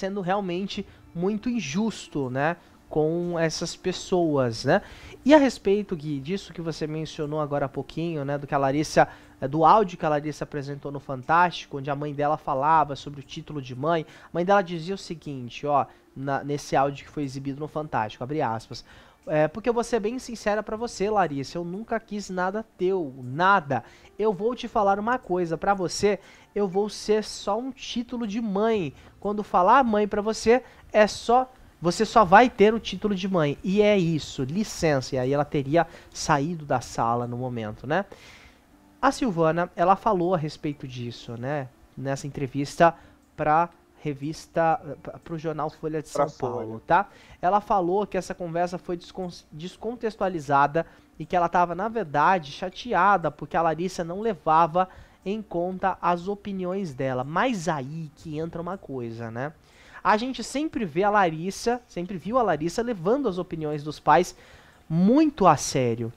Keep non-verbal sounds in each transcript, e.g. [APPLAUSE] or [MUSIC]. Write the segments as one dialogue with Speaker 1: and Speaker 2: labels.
Speaker 1: sendo realmente muito injusto, né? Com essas pessoas, né? E a respeito, Gui, disso que você mencionou agora há pouquinho, né? Do que a Larissa, é, do áudio que a Larissa apresentou no Fantástico, onde a mãe dela falava sobre o título de mãe. A mãe dela dizia o seguinte, ó, na, nesse áudio que foi exibido no Fantástico, abre aspas. É, porque eu vou ser bem sincera para você, Larissa, eu nunca quis nada teu, nada. Eu vou te falar uma coisa, para você, eu vou ser só um título de mãe. Quando falar mãe para você, é só você só vai ter o título de mãe. E é isso, licença. E aí ela teria saído da sala no momento, né? A Silvana, ela falou a respeito disso, né? Nessa entrevista para revista, eh, para o jornal Folha de São Paulo, tá? Ela falou que essa conversa foi descontextualizada e que ela estava, na verdade, chateada porque a Larissa não levava em conta as opiniões dela. Mas aí que entra uma coisa, né? A gente sempre vê a Larissa, sempre viu a Larissa levando as opiniões dos pais muito a sério.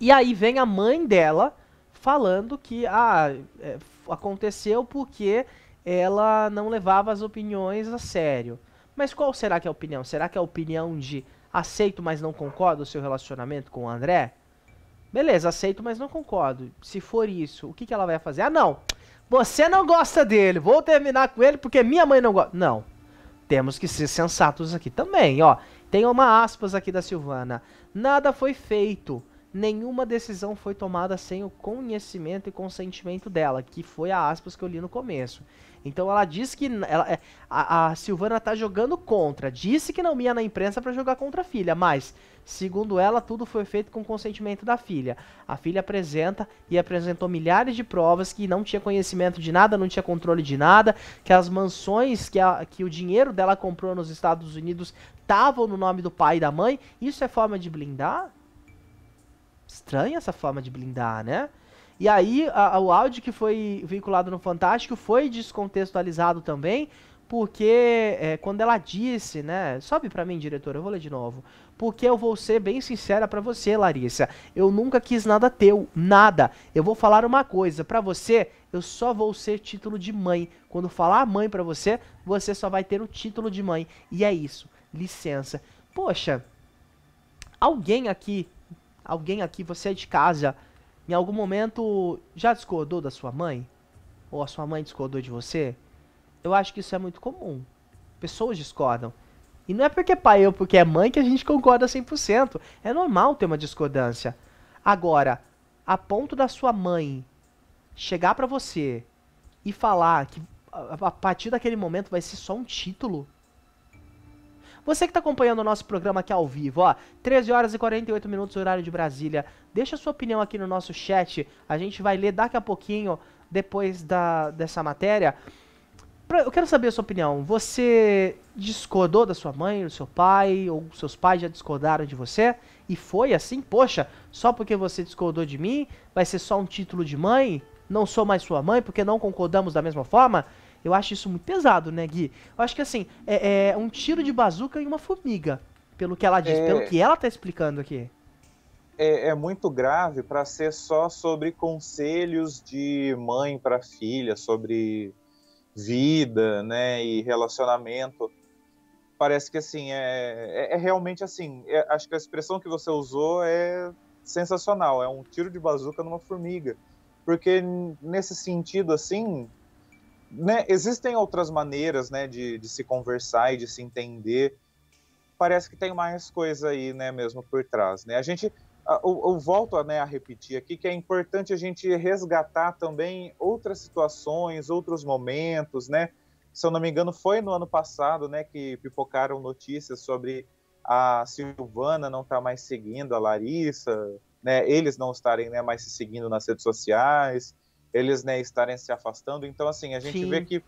Speaker 1: E aí vem a mãe dela falando que ah, é, aconteceu porque ela não levava as opiniões a sério. Mas qual será que é a opinião? Será que é a opinião de aceito, mas não concordo o seu relacionamento com o André? Beleza, aceito, mas não concordo. Se for isso, o que, que ela vai fazer? Ah, não! Você não gosta dele, vou terminar com ele porque minha mãe não gosta. Não. Temos que ser sensatos aqui também, ó. Tem uma aspas aqui da Silvana. Nada foi feito nenhuma decisão foi tomada sem o conhecimento e consentimento dela, que foi a aspas que eu li no começo. Então ela diz que ela, é, a, a, Silvana tá jogando contra, disse que não ia na imprensa para jogar contra a filha, mas segundo ela tudo foi feito com consentimento da filha. A filha apresenta e apresentou milhares de provas que não tinha conhecimento de nada, não tinha controle de nada, que as mansões que, a, que o dinheiro dela comprou nos Estados Unidos estavam no nome do pai e da mãe. Isso é forma de blindar? estranha essa forma de blindar, né? E aí, a, o áudio que foi vinculado no Fantástico foi descontextualizado também, porque é, quando ela disse, né? Sobe para mim, diretor, eu vou ler de novo. Porque eu vou ser bem sincera para você, Larissa. Eu nunca quis nada teu, nada. Eu vou falar uma coisa para você, eu só vou ser título de mãe. Quando falar mãe para você, você só vai ter o título de mãe. E é isso. Licença. Poxa, alguém aqui alguém aqui, você é de casa, em algum momento já discordou da sua mãe? Ou a sua mãe discordou de você? Eu acho que isso é muito comum. Pessoas discordam. E não é porque é pai ou porque é mãe que a gente concorda 100%. É normal ter uma discordância. Agora, a ponto da sua mãe chegar para você e falar que a partir daquele momento vai ser só um título, você que está acompanhando o nosso programa aqui ao vivo, ó, 13 horas e 48 minutos, horário de Brasília. Deixa sua opinião aqui no nosso chat. A gente vai ler daqui a pouquinho, depois da, dessa matéria. Pra, eu quero saber a sua opinião. Você discordou da sua mãe, do seu pai, ou seus pais já discordaram de você? E foi assim? Poxa, só porque você discordou de mim, vai ser só um título de mãe? Não sou mais sua mãe porque não concordamos da mesma forma? Eu acho isso muito pesado, né, Gui? Eu acho que assim, é, é um tiro de bazuca e uma formiga, pelo que ela diz, é... pelo que ela tá explicando aqui.
Speaker 2: É, é, muito grave para ser só sobre conselhos de mãe para filha, sobre vida, né, e relacionamento. Parece que assim é, é, é realmente assim. É, acho que a expressão que você usou é sensacional. É um tiro de bazuca numa formiga, porque nesse sentido assim né, existem outras maneiras né, de, de se conversar e de se entender. Parece que tem mais coisa aí, né, mesmo por trás. Né? A gente, eu, eu volto né, a repetir aqui que é importante a gente resgatar também outras situações, outros momentos, né? Se eu não me engano, foi no ano passado, né, que pipocaram notícias sobre a Silvana não estar tá mais seguindo a Larissa, né? Eles não estarem né, mais se seguindo nas redes sociais eles né, estarem se afastando. Então, assim, a gente Sim. vê que,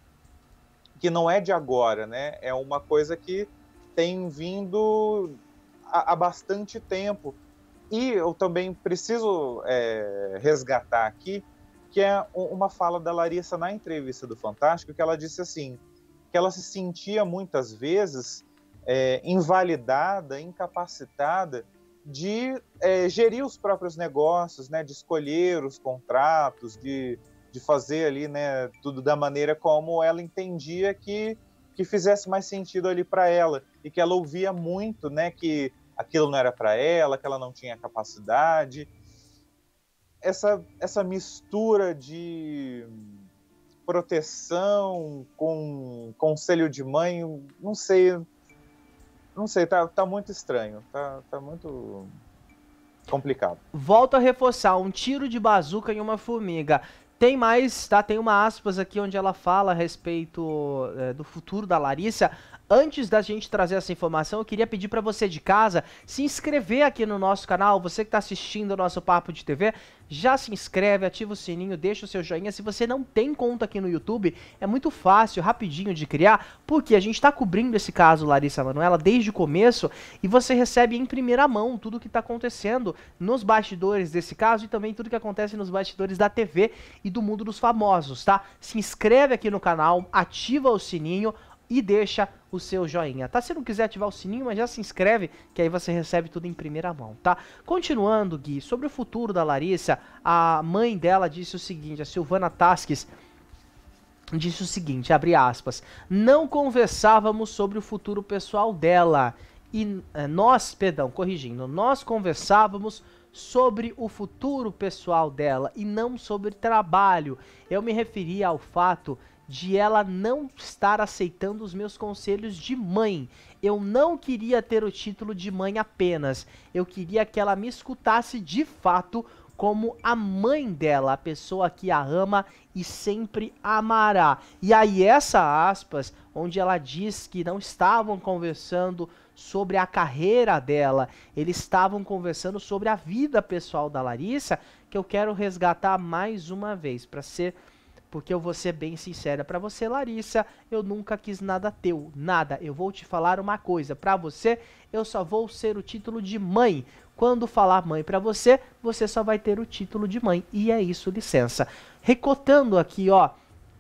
Speaker 2: que não é de agora, né? É uma coisa que tem vindo há, bastante tempo. E eu também preciso é, resgatar aqui que é uma fala da Larissa na entrevista do Fantástico, que ela disse assim, que ela se sentia muitas vezes é, invalidada, incapacitada de é, gerir os próprios negócios, né, de escolher os contratos, de, de fazer ali, né, tudo da maneira como ela entendia que, que fizesse mais sentido ali para ela e que ela ouvia muito, né, que aquilo não era para ela, que ela não tinha capacidade. Essa essa mistura de proteção com conselho de mãe, não sei, não sei, tá, tá muito estranho. Tá, tá
Speaker 1: muito complicado. Volto a reforçar, um tiro de bazuca em uma formiga. Tem mais, tá? Tem uma aspas aqui onde ela fala a respeito é, do futuro da Larissa. Antes da gente trazer essa informação, eu queria pedir para você de casa se inscrever aqui no nosso canal. Você que está assistindo o nosso Papo de TV, já se inscreve, ativa o sininho, deixa o seu joinha. Se você não tem conta aqui no YouTube, é muito fácil, rapidinho de criar, porque a gente está cobrindo esse caso, Larissa Manoela, desde o começo e você recebe em primeira mão tudo o que está acontecendo nos bastidores desse caso e também tudo que acontece nos bastidores da TV e do mundo dos famosos, tá? Se inscreve aqui no canal, ativa o sininho e deixa o seu joinha, tá? Se não quiser ativar o sininho, mas já se inscreve, que aí você recebe tudo em primeira mão, tá? Continuando, Gui, sobre o futuro da Larissa, a mãe dela disse o seguinte, a Silvana Tasques disse o seguinte, abre aspas, não conversávamos sobre o futuro pessoal dela, e eh, nós, perdão, corrigindo, nós conversávamos sobre o futuro pessoal dela e não sobre trabalho. Eu me referi ao fato de ela não estar aceitando os meus conselhos de mãe. Eu não queria ter o título de mãe apenas. Eu queria que ela me escutasse de fato como a mãe dela, a pessoa que a ama e sempre amará. E aí essa aspas, onde ela diz que não estavam conversando sobre a carreira dela, eles estavam conversando sobre a vida pessoal da Larissa, que eu quero resgatar mais uma vez para ser porque eu vou ser bem sincera para você, Larissa, eu nunca quis nada teu, nada. Eu vou te falar uma coisa, para você eu só vou ser o título de mãe. Quando falar mãe para você, você só vai ter o título de mãe. E é isso, licença. Recotando aqui, ó,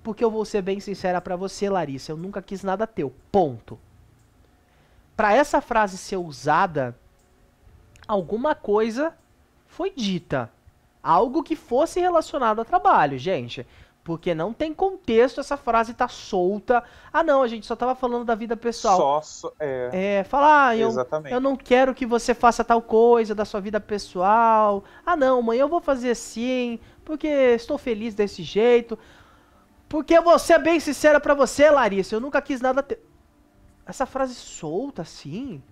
Speaker 1: porque eu vou ser bem sincera para você, Larissa, eu nunca quis nada teu. Ponto. Para essa frase ser usada, alguma coisa foi dita. Algo que fosse relacionado a trabalho, gente. Porque não tem contexto, essa frase tá solta. Ah, não, a gente só tava falando da vida pessoal.
Speaker 2: Só, é. é falar, ah, eu, eu
Speaker 1: não quero que você faça tal coisa da sua vida pessoal. Ah, não, mãe, eu vou fazer assim, porque estou feliz desse jeito. Porque eu vou ser bem sincera para você, Larissa, eu nunca quis nada ter. Essa frase solta assim.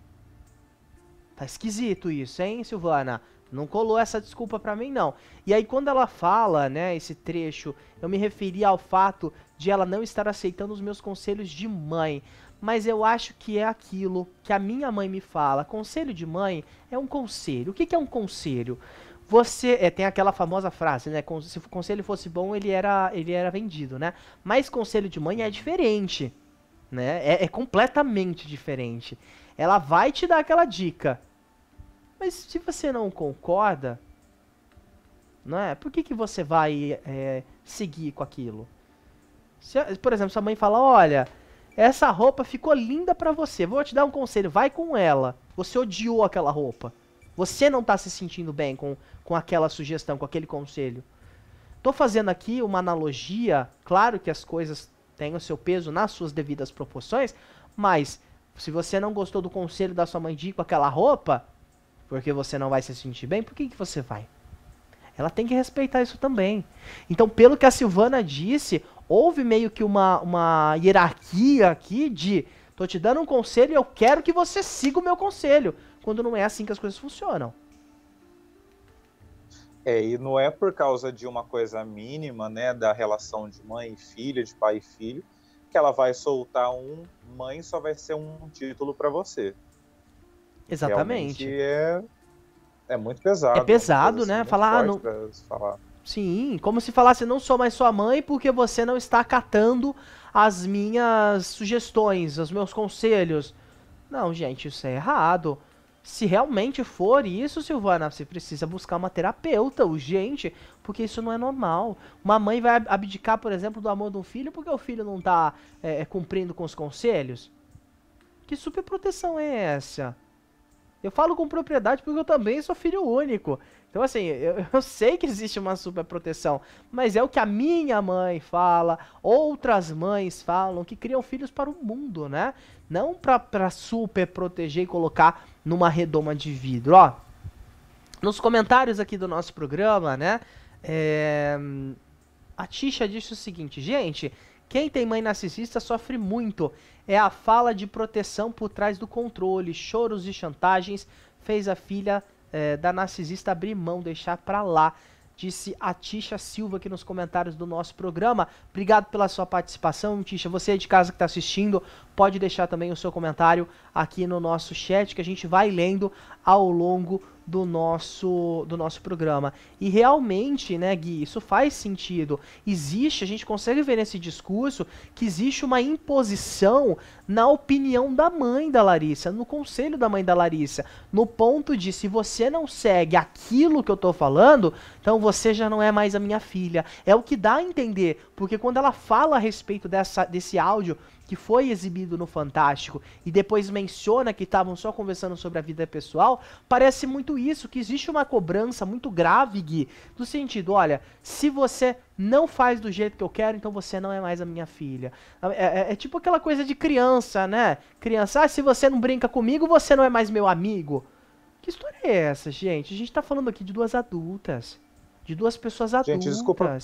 Speaker 1: Tá esquisito isso, hein, Silvana? Não colou essa desculpa para mim, não. E aí, quando ela fala, né, esse trecho, eu me referi ao fato de ela não estar aceitando os meus conselhos de mãe. Mas eu acho que é aquilo que a minha mãe me fala. Conselho de mãe é um conselho. O que, que é um conselho? Você. É, tem aquela famosa frase, né? Se o conselho fosse bom, ele era, ele era vendido, né? Mas conselho de mãe é diferente. Né? É, é completamente diferente. Ela vai te dar aquela dica mas se você não concorda, não é? Por que, que você vai é, seguir com aquilo? Se, por exemplo, sua mãe fala, olha, essa roupa ficou linda para você, vou te dar um conselho, vai com ela. Você odiou aquela roupa. Você não tá se sentindo bem com, com aquela sugestão, com aquele conselho. Tô fazendo aqui uma analogia, claro que as coisas têm o seu peso nas suas devidas proporções, mas se você não gostou do conselho da sua mãe de ir com aquela roupa, porque você não vai se sentir bem, por que, que você vai? Ela tem que respeitar isso também. Então, pelo que a Silvana disse, houve meio que uma, uma hierarquia aqui de tô te dando um conselho e eu quero que você siga o meu conselho. Quando não é assim que as coisas funcionam.
Speaker 2: É, e não é por causa de uma coisa mínima, né, da relação de mãe e filho, de pai e filho, que ela vai soltar um mãe só vai ser um título para você.
Speaker 1: Exatamente.
Speaker 2: é, é muito pesado. É pesado, assim, né? Assim, falar, não... falar.
Speaker 1: Sim, como se falasse não sou mais sua mãe porque você não está acatando as minhas sugestões, os meus conselhos. Não, gente, isso é errado. Se realmente for isso, Silvana, você precisa buscar uma terapeuta urgente, porque isso não é normal. Uma mãe vai abdicar, por exemplo, do amor de um filho porque o filho não está é, eh, eh, cumprindo com os conselhos? Que superproteção é essa? Eu falo com propriedade porque eu também sou filho único. Então, assim, eu, [LAUGHS] eu sei que existe uma super proteção, mas é o que a minha mãe fala, outras mães falam, que criam filhos para o mundo, né? Não para super proteger e colocar numa redoma de vidro. Ó, nos comentários aqui do nosso programa, né? É, a Tisha disse o seguinte, gente, quem tem mãe narcisista sofre muito. É a fala de proteção por trás do controle, choros e chantagens fez a filha é, da narcisista abrir mão, deixar pra lá. Disse a Tisha Silva aqui nos comentários do nosso programa. Obrigado pela sua participação, Tisha. Você de casa que está assistindo, pode deixar também o seu comentário aqui no nosso chat, que a gente vai lendo ao longo do do nosso do nosso programa. E realmente, né, Gui, isso faz sentido. Existe, a gente consegue ver nesse discurso que existe uma imposição na opinião da mãe da Larissa, no conselho da mãe da Larissa, no ponto de se você não segue aquilo que eu tô falando, então você já não é mais a minha filha. É o que dá a entender, porque quando ela fala a respeito dessa desse áudio que foi exibido no Fantástico e depois menciona que estavam só conversando sobre a vida pessoal, parece muito isso, que existe uma cobrança muito grave, Gui, do sentido, olha, se você não faz do jeito que eu quero, então você não é mais a minha filha. É, é, é, é tipo aquela coisa de criança, né? Criança, ah, se você não brinca comigo, você não é mais meu amigo. Que história é essa, gente? A gente tá falando aqui de duas adultas. De duas pessoas adultas. Gente, desculpa.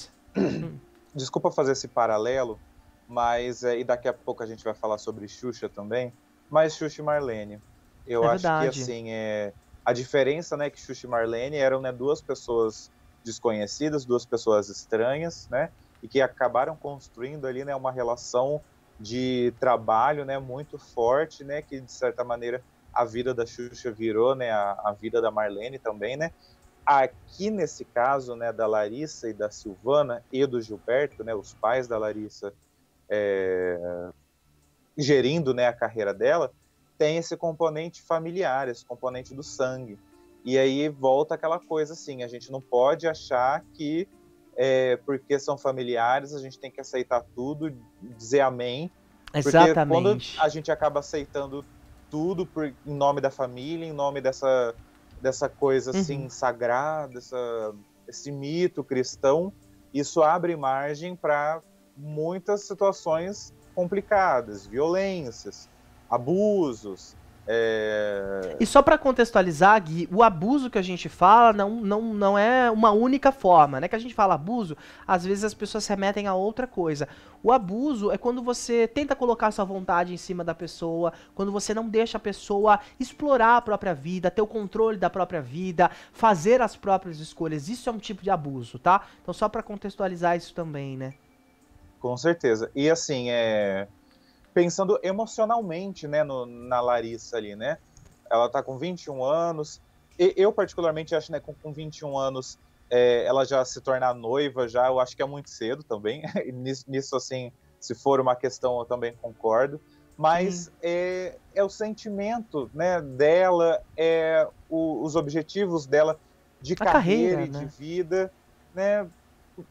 Speaker 2: [CLEARS THROAT] desculpa fazer esse paralelo, mas, é, e daqui a pouco a gente vai falar sobre Xuxa também. Mas Xuxa e Marlene. Eu é acho verdade. que, assim, é, a diferença, né, que Xuxa e Marlene eram, né, duas pessoas desconhecidas, duas pessoas estranhas, né, e que acabaram construindo ali, né, uma relação de trabalho, né, muito forte, né, que de certa maneira a vida da Xuxa virou, né, a, a vida da Marlene também, né. Aqui nesse caso, né, da Larissa e da Silvana e do Gilberto, né, os pais da Larissa é, gerindo né, a carreira dela, tem esse componente familiar, esse componente do sangue. E aí volta aquela coisa assim: a gente não pode achar que é, porque são familiares a gente tem que aceitar tudo, dizer amém. Exatamente. Porque quando a gente acaba aceitando tudo por, em nome da família, em nome dessa, dessa coisa uhum. assim uhum. sagrada, essa, esse mito cristão, isso abre margem para muitas situações complicadas, violências, abusos. É... E
Speaker 1: só para contextualizar, Gui, o abuso que a gente fala não, não, não é uma única forma, né? Que a gente fala abuso, às vezes as pessoas se remetem a outra coisa. O abuso é quando você tenta colocar sua vontade em cima da pessoa, quando você não deixa a pessoa explorar a própria vida, ter o controle da própria vida, fazer as próprias escolhas. Isso é um tipo de abuso, tá? Então só para contextualizar isso também, né?
Speaker 2: Com certeza. E assim, é... pensando emocionalmente né, no, na Larissa ali, né? Ela tá com 21 anos. E, eu, particularmente, acho né, com, com 21 anos é, ela já se tornar noiva, já eu acho que é muito cedo também. [LAUGHS] nisso, nisso, assim, se for uma questão, eu também concordo. Mas uhum. é, é o sentimento né, dela, é o, os objetivos dela de carreira, e né? de vida, né?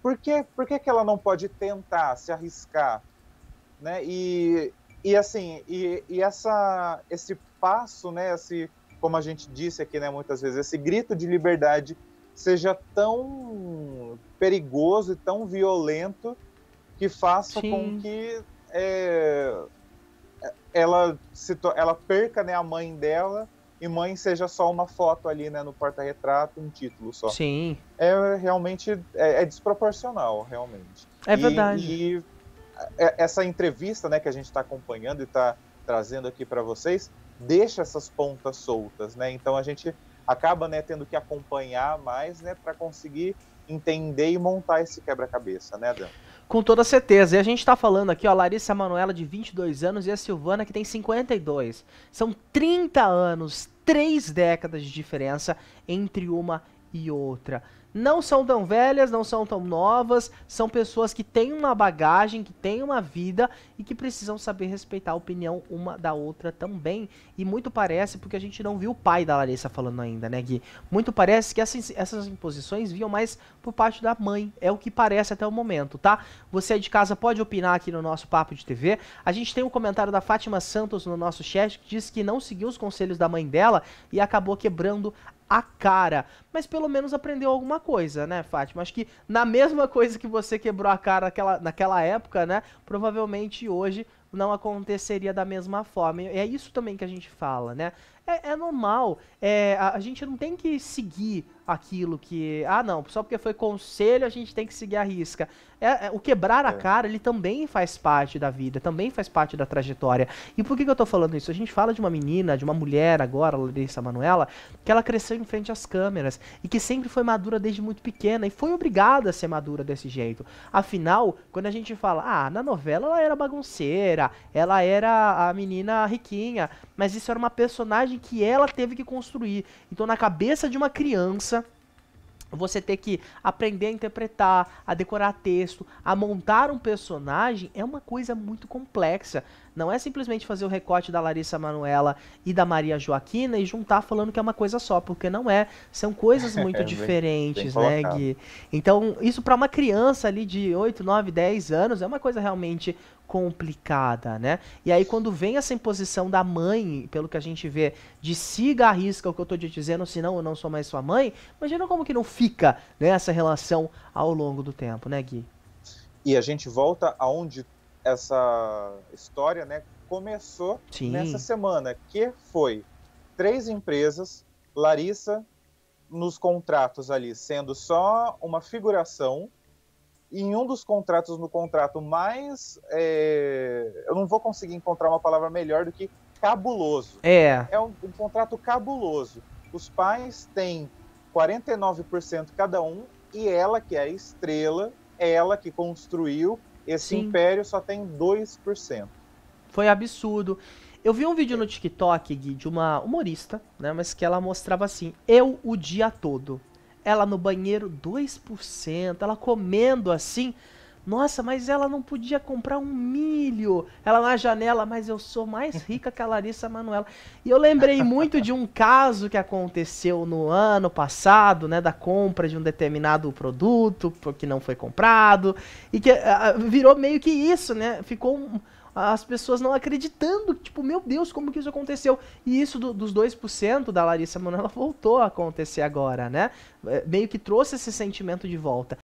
Speaker 2: por que, por que, que ela não pode tentar, se arriscar? Né? E, e assim, e, e essa, esse passo, né, esse, como a gente disse aqui né, muitas vezes, esse grito de liberdade seja tão perigoso e tão violento que faça Sim. com que é, ela, se, ela perca né, a mãe dela e mãe seja só uma foto ali, né, no porta-retrato, um título só. Sim. É realmente é, é desproporcional, realmente. É e, verdade. E é, essa entrevista, né, que a gente está acompanhando e está trazendo aqui para vocês, deixa essas pontas soltas, né? Então a gente acaba, né, tendo que acompanhar mais, né, para conseguir entender e montar esse quebra-cabeça, né, Dan?
Speaker 1: Com toda certeza. E a gente está falando aqui, ó, Larissa Manoela de 22 anos e a Silvana que tem 52. São 30 anos, 3 décadas de diferença entre uma e outra não são tão velhas, não são tão novas, são pessoas que têm uma bagagem, que têm uma vida e que precisam saber respeitar a opinião uma da outra também. E muito parece, porque a gente não viu o pai da Larissa falando ainda, né, Gui? Muito parece que essas, essas imposições vinham mais por parte da mãe, é o que parece até o momento, tá? Você aí de casa pode opinar aqui no nosso Papo de TV. A gente tem um comentário da Fátima Santos no nosso chat que diz que não seguiu os conselhos da mãe dela e acabou quebrando a cara. Mas pelo menos aprendeu alguma coisa, né, Fátima? Acho que na mesma coisa que você quebrou a cara naquela, naquela época, né? Provavelmente hoje não aconteceria da mesma forma. E é isso também que a gente fala, né? é, é normal. É, a, a, gente não tem que seguir aquilo que. Ah, não, só porque foi conselho a gente tem que seguir a risca. É, é o quebrar a é. cara, ele também faz parte da vida, também faz parte da trajetória. E por que, que eu tô falando isso? A gente fala de uma menina, de uma mulher agora, Larissa Manuela, que ela cresceu em frente às câmeras e que sempre foi madura desde muito pequena e foi obrigada a ser madura desse jeito. Afinal, quando a gente fala, ah, na novela ela era bagunceira, ela era a menina riquinha, mas isso era uma personagem que ela teve que construir. Então, na cabeça de uma criança, você ter que aprender a interpretar, a decorar texto, a montar um personagem é uma coisa muito complexa. Não é simplesmente fazer o recorte da Larissa Manuela e da Maria Joaquina e juntar falando que é uma coisa só, porque não é. São coisas [LAUGHS] muito é diferentes, bem né, Gui? Então, isso para uma criança ali de 8, 9, 10 anos é uma coisa realmente complicada, né? E aí quando vem essa imposição da mãe, pelo que a gente vê, de siga a risca o que eu estou te dizendo, senão eu não sou mais sua mãe, imagina como que não fica né, essa relação ao longo do tempo, né, Gui?
Speaker 2: E a gente volta aonde essa história né, começou Sim. nessa semana, que foi três empresas, Larissa nos contratos ali sendo só uma figuração, em um dos contratos, no contrato mais. É, eu não vou conseguir encontrar uma palavra melhor do que cabuloso. É. É um, um contrato cabuloso. Os pais têm 49% cada um e ela, que é a estrela, ela que construiu esse Sim. império, só tem 2%.
Speaker 1: Foi absurdo. Eu vi um vídeo no TikTok, Gui, de uma humorista, né? Mas que ela mostrava assim: eu o dia todo ela no banheiro 2%, ela comendo assim. Nossa, mas ela não podia comprar um milho. Ela na janela, mas eu sou mais [LAUGHS] rica que a Larissa Manuela. E eu lembrei muito de um caso que aconteceu no ano passado, né, da compra de um determinado produto que não foi comprado e que uh, virou meio que isso, né? Ficou um, as pessoas não acreditando, tipo, meu Deus, como que isso aconteceu? E isso do, dos 2% da Larissa Manoela [LAUGHS] voltou a acontecer agora, né? É, meio que trouxe esse sentimento de volta.